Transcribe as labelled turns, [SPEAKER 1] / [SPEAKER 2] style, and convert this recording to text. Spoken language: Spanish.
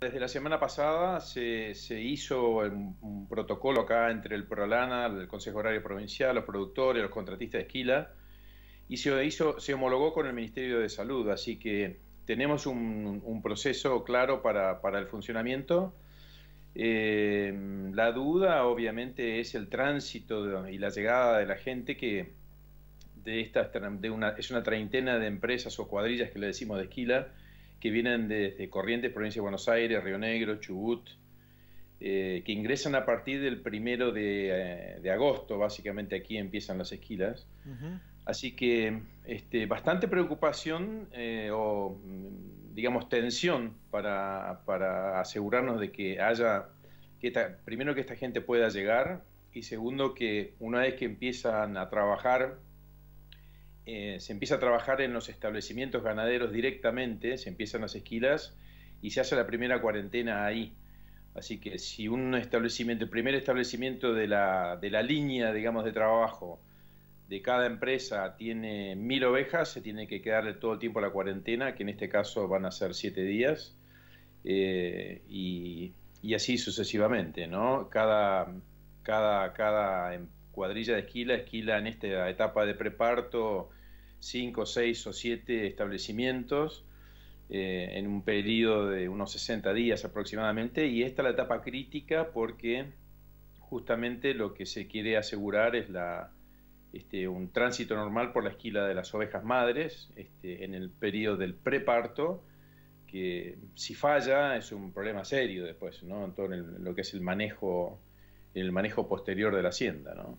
[SPEAKER 1] Desde la semana pasada se, hizo un, protocolo acá entre el PROLANA, el Consejo Horario Provincial, los productores, los contratistas de esquila, y se, hizo, se homologó con el Ministerio de Salud, así que tenemos un, proceso claro para, el funcionamiento. Eh, la duda obviamente es el tránsito y la llegada de la gente que de de una, es una treintena de empresas o cuadrillas que le decimos de esquila, que vienen de, Corrientes, provincia de Buenos Aires, Río Negro, Chubut, eh, que ingresan a partir del primero de, eh, agosto, básicamente aquí empiezan las esquilas. Así que este, bastante preocupación eh, o, digamos, tensión para, para, asegurarnos de que haya, que primero que esta gente pueda llegar y segundo que una vez que empiezan a trabajar eh, se empieza a trabajar en los establecimientos ganaderos directamente, se empiezan las esquilas y se hace la primera cuarentena ahí. Así que si un establecimiento, el primer establecimiento de la, línea, digamos, de trabajo de cada empresa tiene mil ovejas, se tiene que quedarle todo el tiempo a la cuarentena, que en este caso van a ser siete días, eh, y, así sucesivamente, ¿no? Cada, cada, cada em, cuadrilla de esquila, esquila en esta etapa de preparto, 5, seis o siete establecimientos eh, en un periodo de unos 60 días aproximadamente y esta es la etapa crítica porque justamente lo que se quiere asegurar es la, este, un tránsito normal por la esquila de las ovejas madres este, en el periodo del preparto que si falla es un problema serio después, ¿no? En todo lo que es el manejo, el manejo posterior de la hacienda, ¿no?